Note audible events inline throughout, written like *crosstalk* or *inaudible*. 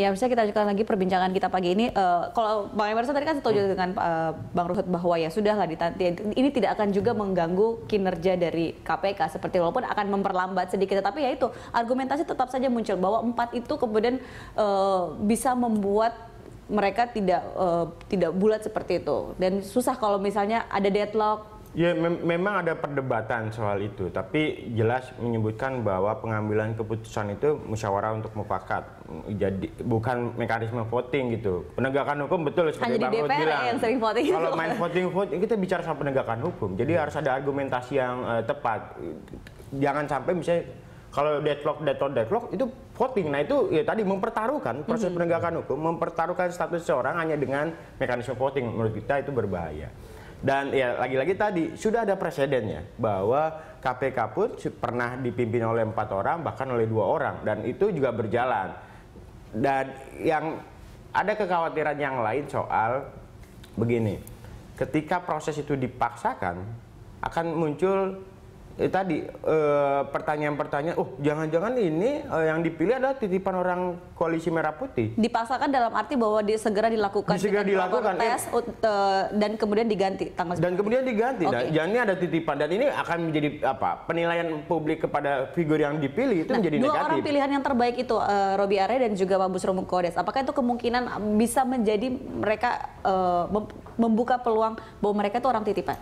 Ya, bisa kita lanjutkan lagi perbincangan kita pagi ini. Uh, kalau Bang Emerson tadi kan setuju hmm. dengan uh, Bang Ruhut bahwa ya sudah lah, ya, ini tidak akan juga mengganggu kinerja dari KPK seperti walaupun akan memperlambat sedikit tapi ya itu argumentasi tetap saja muncul bahwa empat itu kemudian uh, bisa membuat mereka tidak uh, tidak bulat seperti itu dan susah kalau misalnya ada deadlock Ya mem memang ada perdebatan soal itu, tapi jelas menyebutkan bahwa pengambilan keputusan itu musyawarah untuk mufakat, jadi bukan mekanisme voting gitu. Penegakan hukum betul seperti Hanya Bang bilang. Yang sering voting Kalau main voting voting kita bicara soal penegakan hukum, jadi hmm. harus ada argumentasi yang uh, tepat. Jangan sampai misalnya kalau deadlock deadlock deadlock itu voting. Nah itu ya tadi mempertaruhkan proses hmm. penegakan hukum, mempertaruhkan status seorang hanya dengan mekanisme voting. Menurut kita itu berbahaya. Dan ya lagi-lagi tadi sudah ada presidennya bahwa KPK pun pernah dipimpin oleh empat orang bahkan oleh dua orang dan itu juga berjalan. Dan yang ada kekhawatiran yang lain soal begini, ketika proses itu dipaksakan akan muncul eh, tadi eh, pertanyaan-pertanyaan, eh, oh jangan-jangan ini eh, yang dipilih adalah titipan orang koalisi merah putih. Dipaksakan dalam arti bahwa di, segera dilakukan. Segera dilakukan. Iya. Tes uh, dan kemudian diganti tanggal. Dan kemudian diganti. Okay. Dan, jangan ini ada titipan dan ini akan menjadi apa? Penilaian publik kepada figur yang dipilih itu nah, menjadi negatif. Dua orang pilihan yang terbaik itu uh, eh, Robi Are dan juga Mabus Busro Mukodes. Apakah itu kemungkinan bisa menjadi mereka uh, membuka peluang bahwa mereka itu orang titipan?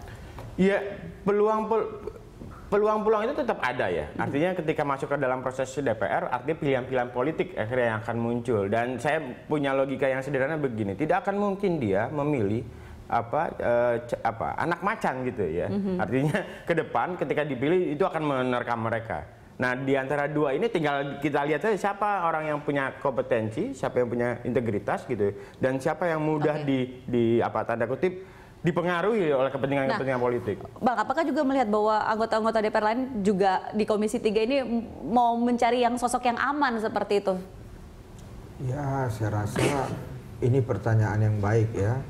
Iya peluang pel peluang-peluang itu tetap ada ya. Artinya ketika masuk ke dalam proses DPR, artinya pilihan-pilihan politik akhirnya yang akan muncul. Dan saya punya logika yang sederhana begini, tidak akan mungkin dia memilih apa eh, apa anak macan gitu ya. Mm -hmm. Artinya *laughs* ke depan ketika dipilih itu akan menerkam mereka. Nah, di antara dua ini tinggal kita lihat saja siapa orang yang punya kompetensi, siapa yang punya integritas gitu dan siapa yang mudah okay. di di apa tanda kutip dipengaruhi oleh kepentingan-kepentingan nah, politik. Bang, apakah juga melihat bahwa anggota-anggota DPR lain juga di Komisi 3 ini mau mencari yang sosok yang aman seperti itu? Ya, saya rasa ini pertanyaan yang baik ya.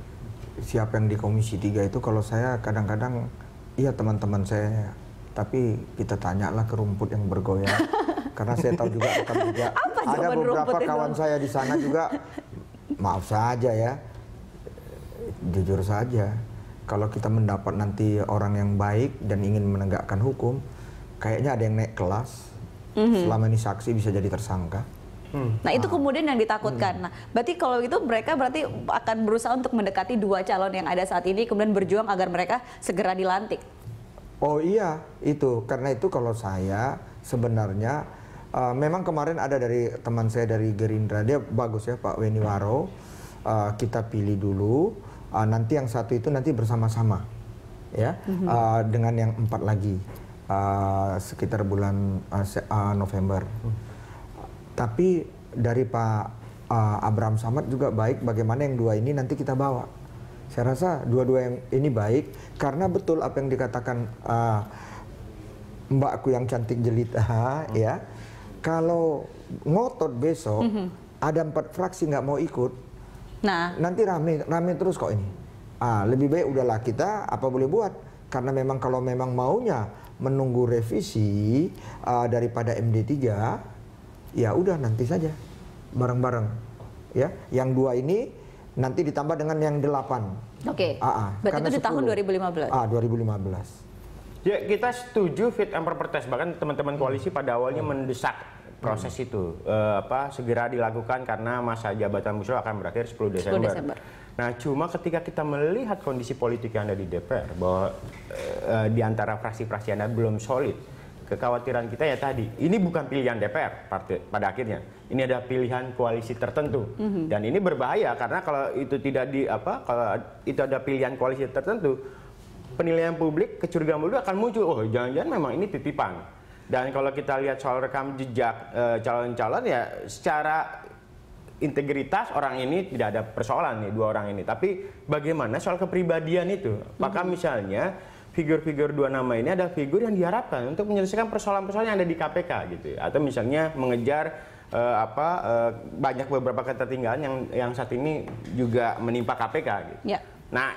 Siapa yang di Komisi 3 itu kalau saya kadang-kadang iya teman-teman saya tapi kita tanyalah ke rumput yang bergoyang. *laughs* Karena saya tahu juga juga ada beberapa kawan itu? saya di sana juga maaf saja ya jujur saja kalau kita mendapat nanti orang yang baik dan ingin menegakkan hukum kayaknya ada yang naik kelas mm-hmm. selama ini saksi bisa jadi tersangka Hmm. Nah itu ah. kemudian yang ditakutkan. Hmm. Nah, berarti kalau itu mereka berarti akan berusaha untuk mendekati dua calon yang ada saat ini, kemudian berjuang agar mereka segera dilantik. Oh iya, itu karena itu kalau saya sebenarnya uh, memang kemarin ada dari teman saya dari Gerindra, dia bagus ya Pak Weni Waro. Uh, kita pilih dulu uh, nanti yang satu itu nanti bersama-sama ya mm-hmm. uh, dengan yang empat lagi uh, sekitar bulan uh, uh, November. Mm. Tapi dari Pak uh, Abraham Samad juga baik bagaimana yang dua ini nanti kita bawa. Saya rasa dua-dua yang ini baik karena betul apa yang dikatakan uh, Mbakku yang cantik jelita *laughs* mm. ya. Kalau ngotot besok hmm ada empat fraksi nggak mau ikut, Nah, nanti rame rame terus kok ini. Ah, lebih baik udahlah kita apa boleh buat karena memang kalau memang maunya menunggu revisi uh, daripada MD3 ya udah nanti saja bareng-bareng ya. Yang dua ini nanti ditambah dengan yang delapan. Oke. Okay. Ah, ah, Berarti itu di 10. tahun 2015. Ah, 2015. Ya, kita setuju fit and proper test bahkan teman-teman koalisi pada awalnya hmm. mendesak proses hmm. itu uh, apa segera dilakukan karena masa jabatan Musro akan berakhir 10 Desember. 10 Desember. Nah, cuma ketika kita melihat kondisi politik yang ada di DPR bahwa uh, di antara fraksi-fraksi Anda belum solid, kekhawatiran kita ya tadi, ini bukan pilihan DPR partai, pada akhirnya. Ini ada pilihan koalisi tertentu. Mm -hmm. Dan ini berbahaya karena kalau itu tidak di apa kalau itu ada pilihan koalisi tertentu, penilaian publik kecurigaan publik akan muncul, oh jangan-jangan memang ini titipan dan kalau kita lihat soal rekam jejak eh, calon-calon e, ya secara integritas orang ini tidak ada persoalan nih dua orang ini. Tapi bagaimana soal kepribadian itu? Apakah mm -hmm. misalnya figur-figur dua nama ini ada figur yang diharapkan untuk menyelesaikan persoalan-persoalan yang ada di KPK gitu ya. Atau misalnya mengejar uh, apa uh, banyak beberapa ketertinggalan yang yang saat ini juga menimpa KPK gitu. Ya. Nah,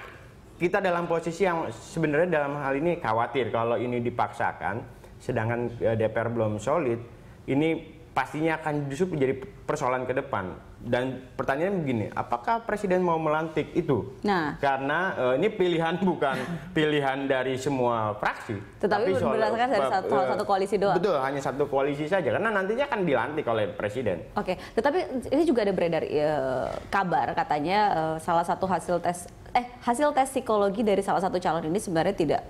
kita dalam posisi yang sebenarnya dalam hal ini khawatir kalau ini dipaksakan sedangkan uh, eh, DPR belum solid, ini pastinya akan justru menjadi persoalan ke depan. Dan pertanyaannya begini, apakah presiden mau melantik itu? Nah, karena uh, ini pilihan *laughs* bukan pilihan dari semua fraksi, tetapi, tapi soal, berdasarkan dari satu, uh, satu eh, koalisi doang. Betul, hanya satu koalisi saja karena nantinya akan dilantik oleh presiden. Oke, okay. tetapi ini juga ada beredar uh, kabar katanya uh, salah satu hasil tes eh hasil tes psikologi dari salah satu calon ini sebenarnya tidak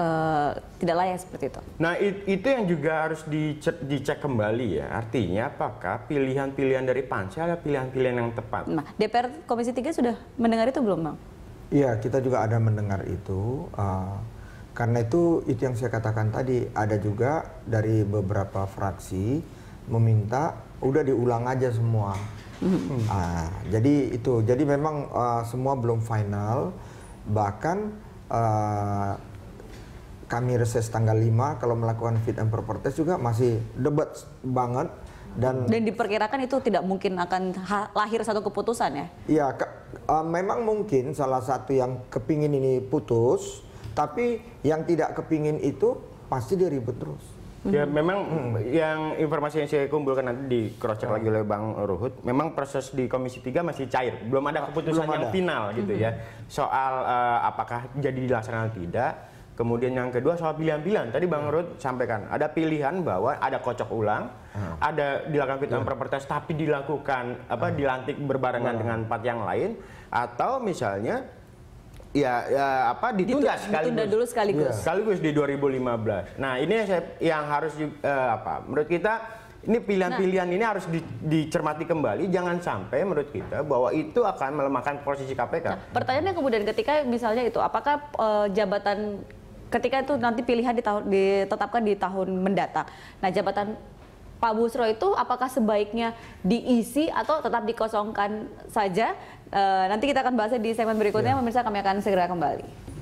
Eh, tidak layak seperti itu. Nah it, itu yang juga harus dicek, dicek kembali ya. Artinya apakah pilihan-pilihan dari pansel adalah pilihan-pilihan yang tepat? Nah, DPR Komisi 3 sudah mendengar itu belum bang? Iya kita juga ada mendengar itu. Uh, karena itu itu yang saya katakan tadi ada juga dari beberapa fraksi meminta udah diulang aja semua. Uh, jadi itu jadi memang uh, semua belum final bahkan uh, kami reses tanggal 5 kalau melakukan fit and proper test juga masih debat banget dan dan diperkirakan itu tidak mungkin akan lahir satu keputusan ya. Iya, ke, uh, memang mungkin salah satu yang kepingin ini putus, tapi yang tidak kepingin itu pasti diribut terus. Ya mm -hmm. memang mm hmm. yang informasi yang saya kumpulkan nanti di cross check hmm. Iya. lagi oleh Bang Ruhut, memang proses di Komisi 3 masih cair, belum ada keputusan belum ada. yang final gitu mm hmm. ya. Mhm. Soal uh, apakah jadi dilaksanakan atau tidak, Kemudian yang kedua soal pilihan-pilihan. Tadi Bang hmm. Rud sampaikan ada pilihan bahwa ada kocok ulang, hmm. ada dilakukan fit and iya. proper test tapi dilakukan apa hmm. dilantik berbarengan hmm. dengan empat yang lain atau misalnya ya, ya apa ditunda, sekali sekaligus. dulu sekaligus. Yeah. Sekaligus di 2015. Nah, ini saya yang harus uh, apa? Menurut kita ini pilihan-pilihan nah. ini harus di, dicermati kembali jangan sampai menurut kita bahwa itu akan melemahkan posisi KPK. Nah, pertanyaannya kemudian ketika misalnya itu apakah e, jabatan ketika itu nanti pilihan ditetapkan di tahun mendatang. Nah, jabatan Pak Busro itu apakah sebaiknya diisi atau tetap dikosongkan saja? E, nanti kita akan bahas di segmen berikutnya. Ya. Pemirsa kami akan segera kembali.